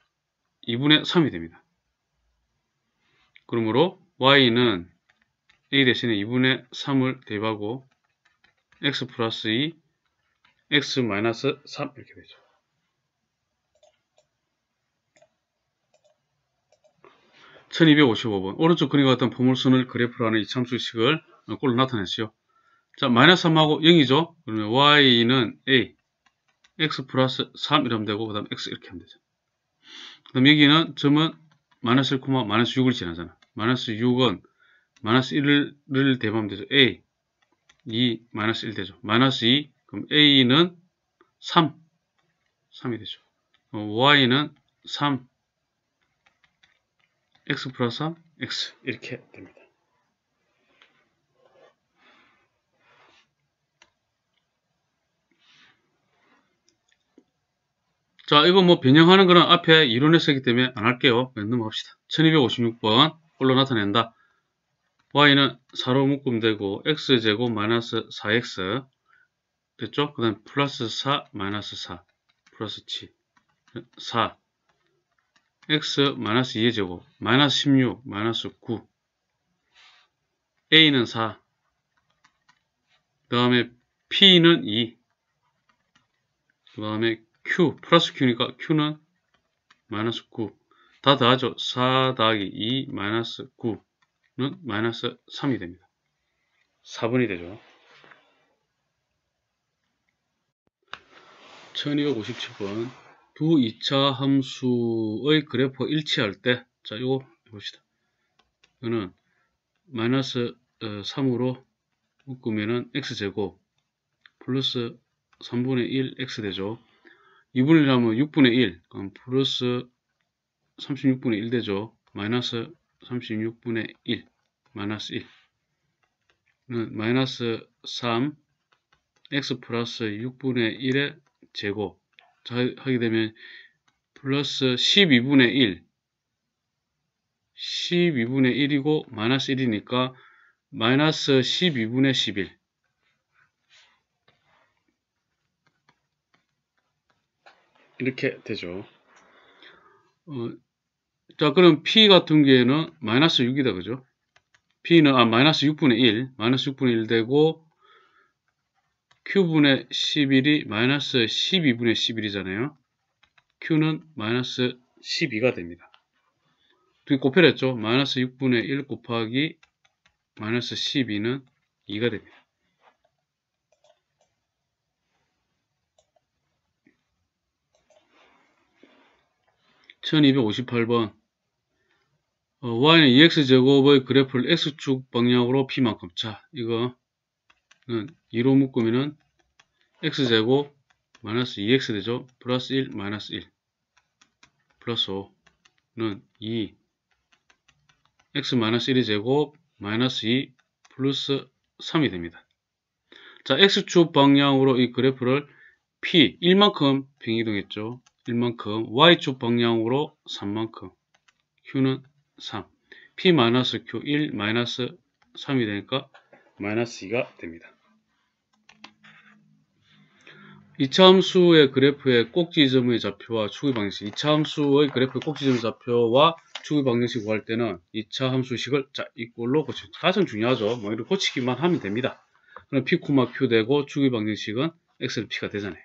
2분의 3이 됩니다. 그러므로 y는 a 대신에 2분의 3을 대입하고 x 플러스 2, x-3 이렇게 되죠. 1 2 5 5번 오른쪽 그림과 같은 보물선을 그래프로 하는 이 참수식을 꼴로 나타냈죠 자, 마이너스 3하고 0이죠? 그러면 y는 a, x 플러스 3 이러면 되고, 그 다음 x 이렇게 하면 되죠. 그 다음 여기는 점은 마이너스 1, 마이너스 6을 지나잖아. 마이너스 6은 마이너스 1을 대입하면 되죠. a, 2, 마이너스 1 되죠. 마이너스 2, 그럼 A는 3, 3이 되죠. Y는 3, X 플러스 3, X 이렇게 됩니다. 자, 이거 뭐 변형하는 거는 앞에 이론에서 했기 때문에 안 할게요. 넘어갑시다. 1256번 홀로 나타낸다. y는 4로 묶음 되고 x 제곱 마이너스 4x 됐죠? 그 다음 플러스 4 마이너스 4 플러스 7 4 x 마이너스 2의 제곱 마이너스 16 마이너스 9 a는 4그 다음에 p는 2그 다음에 q 플러스 q니까 q는 마이너스 9다 더하죠 4 더하기 2 마이너스 9는 마이너스 3이 됩니다 4분이 되죠 1257번 두 2차 함수의 그래프 일치할 때자 이거 봅시다 이거는 마이너스 3으로 어, 묶으면은 x제곱 플러스 3분의 1 x 되죠 2분의 1하면 6분의 1 그럼 플러스 36분의 1 되죠 마이너스 36분의 1 마이너스 1 마이너스 3 x 플러스 6분의 1에 제곱 하게 되면 플러스 12분의 1 12분의 1이고 마이너스 1이니까 마이너스 12분의 11 이렇게 되죠. 어, 자 그럼 p 같은 경우에는 마이너스 6이다 그죠? p는 아 마이너스 6분의 1 마이너스 6분의 1 되고 q분의 11이 마이너스 12분의 11이잖아요. q는 마이너스 12가 됩니다. 두개 곱해냈죠? 마이너스 6분의 1 곱하기 마이너스 12는 2가 됩니다. 1 2 5 8번 어, y는 2x제곱의 e 그래프를 x축 방향으로 p만큼 자 이거 2로 묶으면 x제곱 마이너스 2x 되죠. 플러스 1 마이너스 1 플러스 5는 2 x 마이너스 1이 제곱 마이너스 2 플러스 3이 됩니다. 자 x축 방향으로 이 그래프를 p 1만큼 평이동했죠. 1만큼 y축 방향으로 3만큼 q는 3 p q 1 3이 되니까 마이너스 2가 됩니다. 이차함수의 그래프의 꼭지점의 좌표와 추구의 방정식 이차함수의 그래프의 꼭지점의 좌표와 추구의 방정식 구할 때는 이차함수식을 자 이꼴로 고치 가장 중요하죠 뭐 이렇게 고치기만 하면 됩니다 그럼 p, q 되고 추구의 방정식은 x를 p가 되잖아요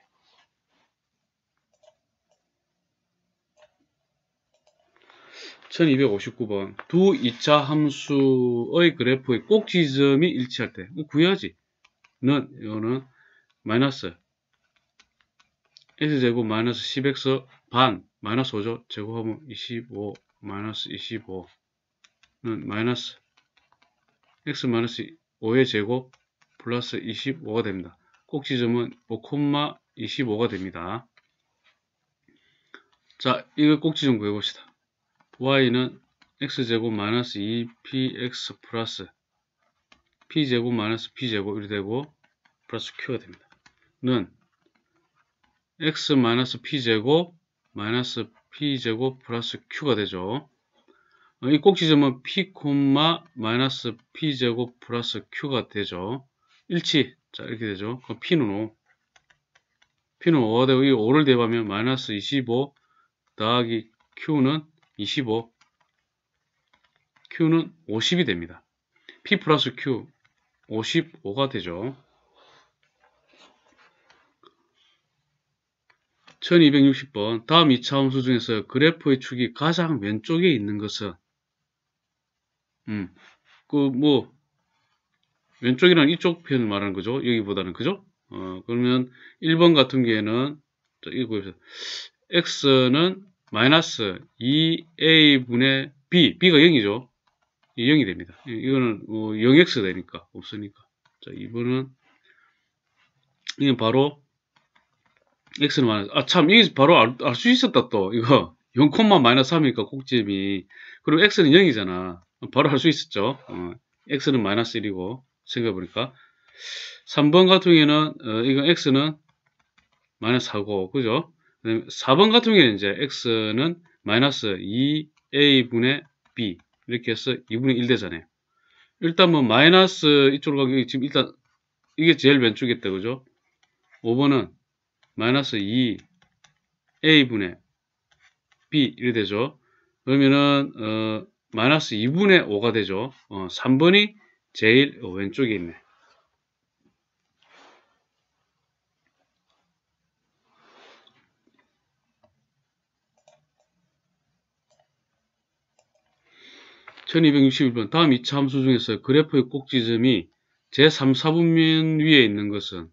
1 2 5 9 번두 이차 함수의 그래프의 꼭지점이 일치할 때 구해야지 는 이거는 마이너스 1제곱 마이너스 10x 반 마이너스 5죠. 제곱하면 25 마이너스 25는 마이너스 x 마이너스 5의 제곱 플러스 25가 됩니다. 꼭지점은 5,25가 콤마 됩니다. 자, 이거 꼭지점 구해봅시다. y는 x제곱 마이너스 2px 플러스 p제곱 마이너스 p제곱 이렇게 되고 플러스 q가 됩니다. 는 x 마이너스 p제곱 마이너스 p제곱 플러스 q가 되죠. 어, 이 꼭지점은 p, 콤마 마이너스 p제곱 플러스 q가 되죠. 일치. 자, 이렇게 되죠. 그럼 p는 5. p는 5가 되고 이 5를 대입하면 마이너스 25 더하기 q는 25 q는 50이 됩니다. p 플러스 q 55가 되죠. 1260번 다음 2차함수 중에서 그래프의 축이 가장 왼쪽에 있는 것은 음, 그 뭐 왼쪽이란 이쪽 편을 말하는 거죠. 여기보다는 그죠? 어, 그러면 1번 같은 경우에는 자, 이거 보세요. x는 마이너스 2a분의 b, b가 0이죠. 0이 됩니다. 이거는 뭐 0x 되니까 없으니까. 자, 2번은 이건 바로 x는 마이너스 아 참 이게 바로 알 수 있었다 또 이거 0콤마 [LAUGHS] 마이너스 3이니까 꼭지점이 그리고 x는 0이잖아 바로 할 수 있었죠 어, x는 마이너스 1이고 생각해보니까 3번 같은 경우에는 어, 이건 x는 마이너스 4고 그죠 4번 같은 경우에는 이제 x는 마이너스 2a분의 b 이렇게 해서 2분의 1 되잖아요 일단 뭐 마이너스 이쪽으로 가기 지금 일단 이게 제일 왼쪽이 있다 그죠 5번은 마이너스 2 a분의 b 이렇게 되죠. 그러면은 어, 마이너스 2분의 5가 되죠. 어, 3번이 제일 왼쪽에 있네. (1261번) 다음 2차 함수 중에서 그래프의 꼭지점이 제3, 4분면 위에 있는 것은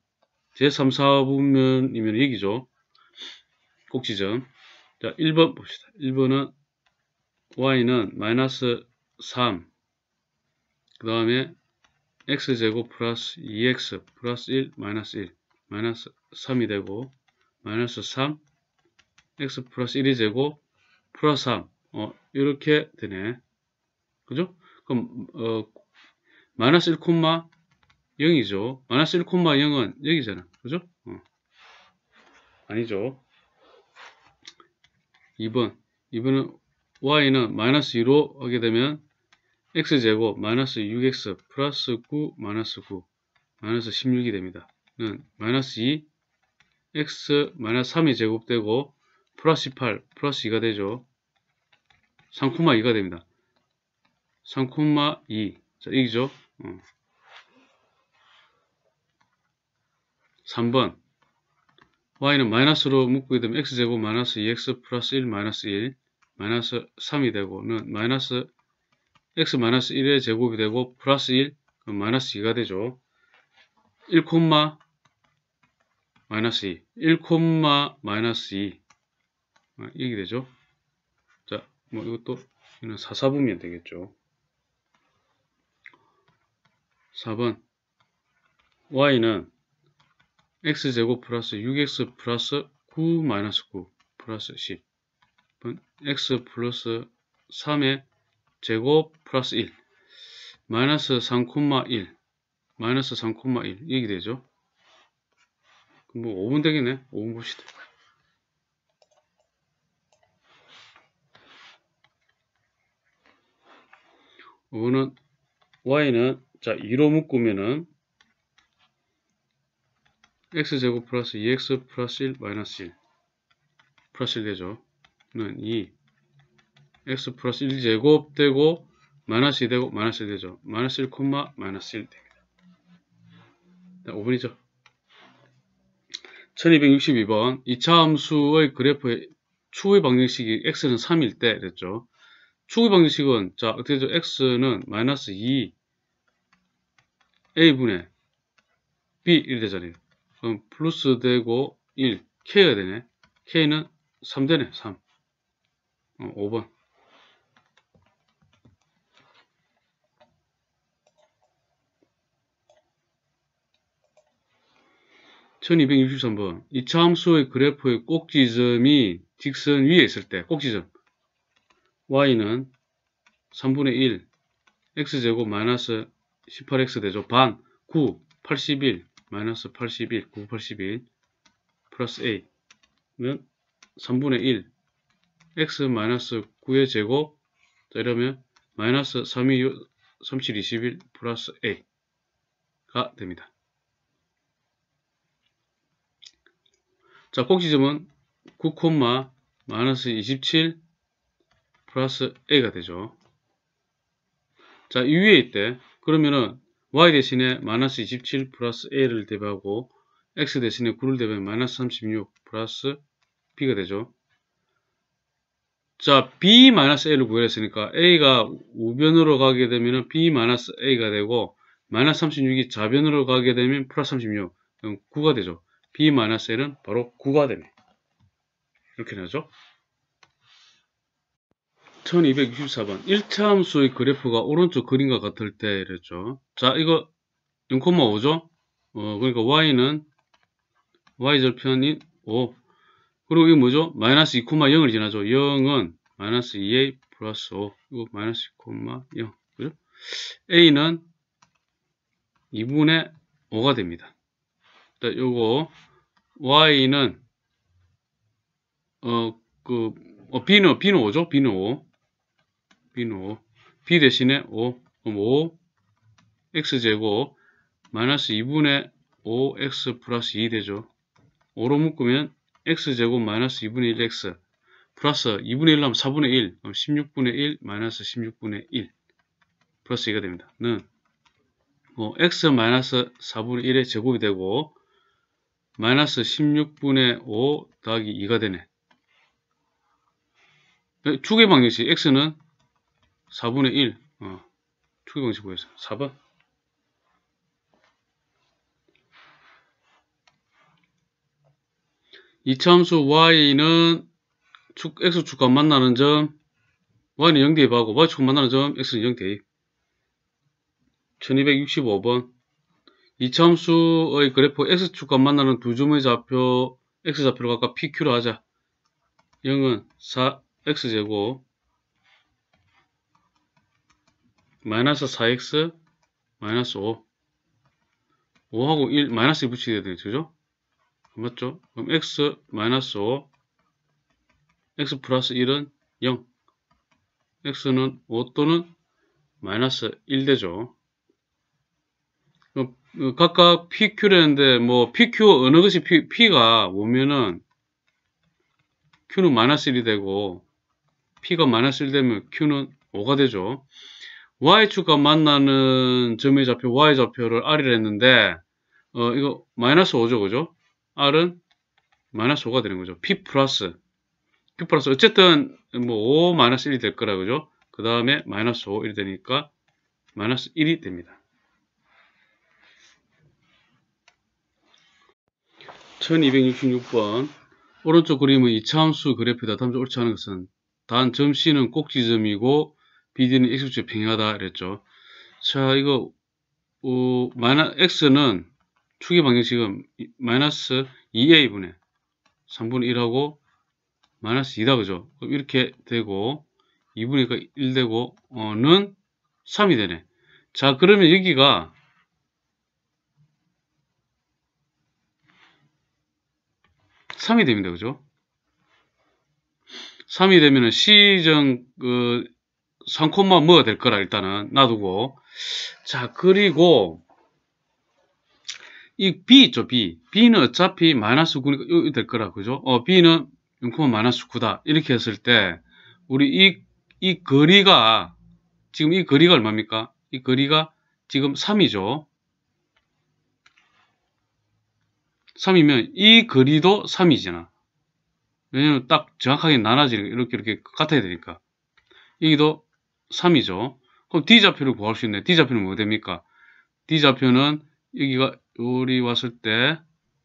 제3, 4분면이면 여기죠. 꼭지점. 자, 1번 봅시다. 1번은 y는 마이너스 3, 그 다음에 x제곱 플러스 2x 플러스 1 마이너스 1 마이너스 3이 되고 마이너스 3 x 플러스 1이 되고 플러스 3 어, 이렇게 되네 그죠? 그럼 어, 마이너스 1 콤마 0이죠. 마이너스 1,0은 여기잖아. 그죠? 어. 아니죠. 2번. 2번은 y는 마이너스 2로 하게 되면 x제곱 마이너스 6x 플러스 9 마이너스 9 마이너스 16이 됩니다. 는 마이너스 2 x 마이너스 3이 제곱되고 플러스 8 플러스 2가 되죠. 3,2가 됩니다. 3,2 자, 이기죠. 어. 3번 y는 마이너스로 묶게 되면 x제곱 마이너스 2x e 플러스 1 마이너스 1 마이너스 3이 되고는 마이너스 x 마이너스 1의 제곱이 되고 플러스 1 그럼 마이너스 2가 되죠. 1 콤마 마이너스 2 1 콤마 마이너스 2 아, 이게 되죠. 자, 뭐 이것도 이는 4, 4분면 되겠죠. 4번 y는 x제곱 플러스 6x 플러스 9 마이너스 9 플러스 10 x 플러스 3의 제곱 플러스 1 마이너스 3,1 마이너스 3,1 이게 되죠 뭐 5분 되겠네 5분 봅시다 이거는 y는 자 2로 묶으면은 x제곱 플러스 2x 플러스 1 마이너스 1 플러스 1 되죠. 는2 x 플러스 1제곱 되고 마이너스 2 되고 마이너스 1 되죠. 마이너스 1 콤마 마이너스 1 됩니다. 5분이죠. 1262번 2차 함수의 그래프의 추후의 방정식이 x는 3일 때 됐죠. 추후의 방정식은 자 어떻게 되죠? x는 마이너스 2 a분의 b 1 되잖아요. 그럼 플러스 되고 1 K가 되네 K는 3 되네 3 어, 5번 1 2 6 3번 이차 함수의 그래프의 꼭지점이 직선 위에 있을 때 꼭지점 y는 3분의 1 x제곱 마이너스 18x 되죠. 반 9, 81 마이너스 81, 981 플러스 a는 3분의 1 x 마이너스 9의 제곱 자, 이러면 마이너스 326, 3721 플러스 a가 됩니다. 자, 꼭지점은 9, 마이너스 27 플러스 a가 되죠. 자, 이 위에 있대. 그러면은 y 대신에 마이너스 27 플러스 a를 대비하고 x 대신에 9를 대비하면 마이너스 36 플러스 b가 되죠. 자, b 마이너스 a를 구해냈으니까 a가 우변으로 가게 되면 b 마이너스 a가 되고 마이너스 36이 좌변으로 가게 되면 플러스 36 그럼 9가 되죠. b 마이너스 a는 바로 9가 되네. 이렇게 나죠. 1264번 1차 함수의 그래프가 오른쪽 그림과 같을 때 이랬죠 자 이거 0,5죠 어, 그러니까 y는 y절편인 5 그리고 이게 뭐죠 마이너스 2,0을 지나죠 0은 마이너스 2a 플러스 5 이거 마이너스 2,0 그죠 a는 2분의 5가 됩니다 자 요거 y는 어그 어, B는, B는 5죠? B는 5. 비누 5 b 대신에 5 5 x제곱 마이너스 2분의 5x 플러스 2 되죠 5로 묶으면 x제곱 마이너스 2분의 1x 플러스 2분의 1 하면 4분의 1 그럼 16분의 1 마이너스 16분의 1 플러스 2가 됩니다 는뭐 x 마이너스 4분의 1의 제곱이 되고 마이너스 16분의 5 더하기 2가 되네. 주개 방정식 x는 4분의 1 어, 투기 방식 구해서 4번 이참수 y는 축, x축과 만나는 점 y는 0 대입하고 y축과 만나는 점 x는 0 대입 1265번 이참수의 그래프 x축과 만나는 두 점의 좌표 x 좌표로 각각 pq로 하자 0은 4x제곱 마이너스 4x 마이너스 5 5하고 1 마이너스 2 붙이게 되죠 그죠? 맞죠? 그럼 x 마이너스 5 x 플러스 1은 0 x는 5 또는 마이너스 1 되죠 그 각각 pq라는데 뭐 pq 어느 것이 p, p가 오면은 q는 마이너스 1이 되고 p가 마이너스 1 되면 q는 5가 되죠 y축과 만나는 점의 좌표 y좌표를 r이라 했는데 어 이거 마이너스 5죠 그죠? r은 마이너스 5가 되는 거죠. p 플러스 p 플러스 어쨌든 뭐5 마이너스 1이 될 거라 그죠? 그 다음에 마이너스 5 1이 되니까 마이너스 1이 됩니다. 1266번 오른쪽 그림은 이차함수 그래프다. 다음 옳지 않은 것은 단 점씨는 꼭지점이고 BD는 x축에 평행하다 그랬죠. 자, 이거 어, 마이너 x는 축의 방정식은 마이너스 2a분의 3분의 1하고 마이너스 2다 그죠? 그럼 이렇게 되고 2분의 1 되고 어, 는 3이 되네. 자, 그러면 여기가 3이 됩니다. 그죠? 3이 되면은 시정 그 3콤만 먹어야 될 거라 일단은 놔두고 자 그리고 이 b 있죠 b b는 어차피 마이너스 9될 니까 거라 그죠 어 b는 0콤 마이너스 9다 이렇게 했을 때 우리 이, 이 거리가 지금 이 거리가 얼마입니까 이 거리가 지금 3이죠 3이면 이 거리도 3이잖아 왜냐면 딱 정확하게 나눠지는 이렇게 이렇게 같아야 되니까 여기도 3이죠. 그럼 D 좌표를 구할 수 있네. D 좌표는 뭐 됩니까? D 좌표는 여기가 우리 왔을 때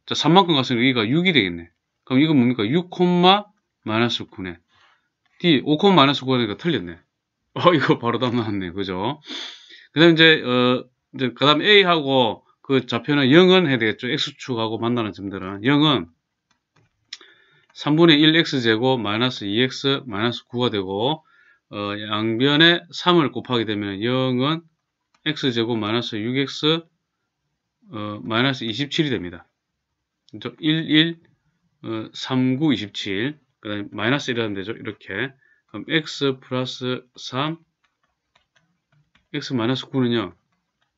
자, 3만큼 갔으니 여기가 6이 되겠네. 그럼 이건 뭡니까? 6, 마이너스 9네. D 5, 마이너스 9가 되니까 틀렸네. [LAUGHS] 어, 이거 바로 답 나왔네. 그죠? 그 다음 이제, 어, 이제, 그 다음 A하고 그 좌표는 0은 해야 되겠죠. X축하고 만나는 점들은. 0은 3분의 1x제곱 마이너스 2x 마이너스 9가 되고 어, 양변에 3을 곱하게 되면 0은 x제곱 마이너스 6x 어, 마이너스 27이 됩니다. 1, 1, 어, 3, 9, 27, 그 다음에 마이너스 1이라는 되죠. 이렇게. 그럼 x 플러스 3, x 마이너스 9는요.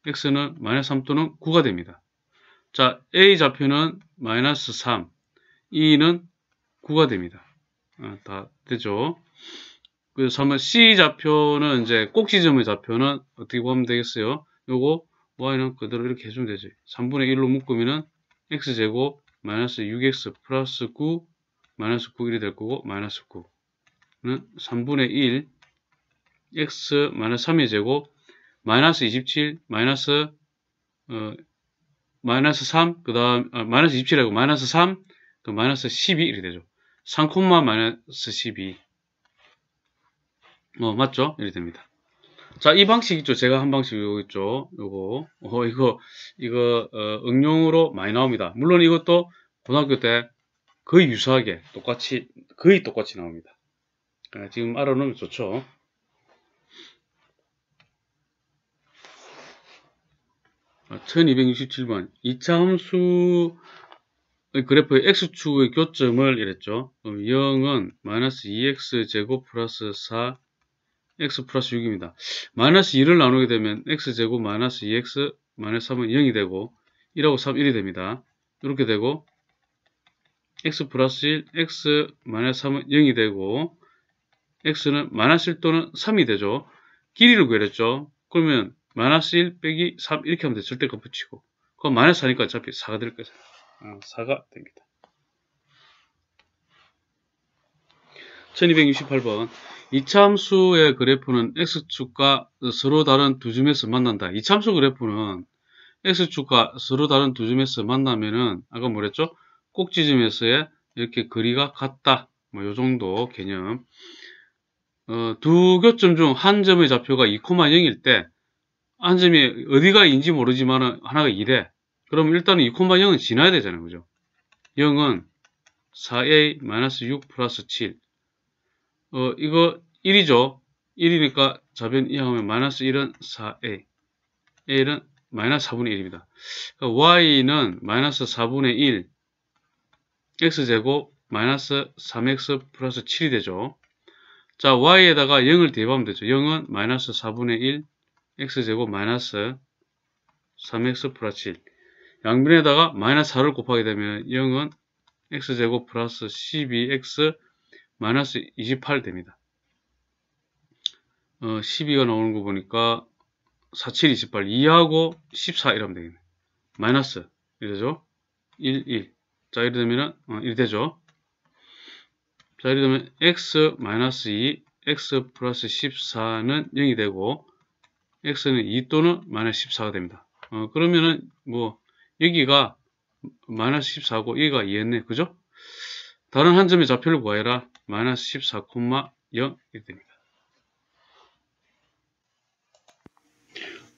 x는 마이너스 3 또는 9가 됩니다. 자, a 좌표는 마이너스 3, e 는 9가 됩니다. 아, 다 되죠. 그 설마 C 좌표는 이제 꼭지점의 좌표는 어떻게 보면 되겠어요? 요거 y는 그대로 이렇게 해주면 되지. 3분의 1로 묶으면은 x제곱 마이너스 6x 플러스 9 마이너스 9 1이 될 거고 마이너스 9는 3분의 1 x 마이너스 3의 제곱 마이너스 27 마이너스 어, 마이너스 3, 그 다음, 아, 마이너스 27이고, 마이너스 3, 그 마이너스 12, 이렇게 되죠. 3, 마이너스 12. 어, 맞죠? 이렇게 됩니다. 자, 이 방식 있죠? 제가 한 방식 요거 있죠? 요거. 어, 이거, 이거, 어, 응용으로 많이 나옵니다. 물론 이것도 고등학교 때 거의 유사하게 똑같이, 거의 똑같이 나옵니다. 아, 지금 알아놓으면 좋죠? 아, 1267번. 2차 함수 그래프의 x축의 교점을 이랬죠. 그럼 0은 마이너스 2x 제곱 플러스 4 x 플러스 6입니다. 마이너스 2를 나누게 되면 x제곱 마이너스 2x 마이너스 3은 0이 되고 1하고 3 1이 됩니다. 이렇게 되고 x 플러스 1, x 마이너스 3은 0이 되고 x는 마이너스 1 또는 3이 되죠. 길이를 구했죠. 그러면 마이너스 1 빼기 3 이렇게 하면 돼. 절대값 붙이고 그럼 마이너스 4니까 어차피 4가 될 거예요. 아, 4가 됩니다. 1268번 이참수의 그래프는 x축과 서로 다른 두 점에서 만난다. 이참수 그래프는 x축과 서로 다른 두 점에서 만나면은 아까 뭐랬죠? 꼭지점에서의 이렇게 거리가 같다. 뭐 요 정도 개념. 어, 두 교점 중 한 점의 좌표가 2,0일 때 한 점이 어디가 인지 모르지만 하나가 2래. 그럼 일단은 2,0은 지나야 되잖아요. 그죠? 0은 4a-6 플러스 7 어, 이거 1이죠. 1이니까 좌변 이항하면 마이너스 1은 4a. a는 마이너스 4분의 1입니다. 그러니까 y는 마이너스 4분의 1, x제곱 마이너스 3x 플러스 7이 되죠. 자, y에다가 0을 대입하면 되죠. 0은 마이너스 4분의 1, x제곱 마이너스 3x 플러스 7. 양변에다가 마이너스 4를 곱하게 되면 0은 x제곱 플러스 12x 마이너스 28 됩니다. 어, 12가 나오는 거 보니까 47, 28, 2하고 14 이러면 되겠네. 마이너스 이래죠 1, 1. 자, 이래 되면은 어, 이래 되죠. 자, 이래 되면 x 마이너스 2, x 플러스 14는 0이 되고 x는 2 또는 마이너스 14가 됩니다. 어, 그러면은 뭐 여기가 마이너스 14고 여기가 2였네. 그죠? 다른 한 점의 좌표를 구하라 마이너스 14,0 이렇게 됩니다.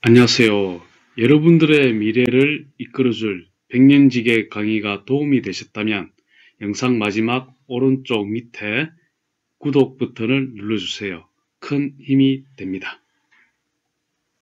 안녕하세요. 여러분들의 미래를 이끌어줄 백년지계 강의가 도움이 되셨다면 영상 마지막 오른쪽 밑에 구독 버튼을 눌러주세요. 큰 힘이 됩니다.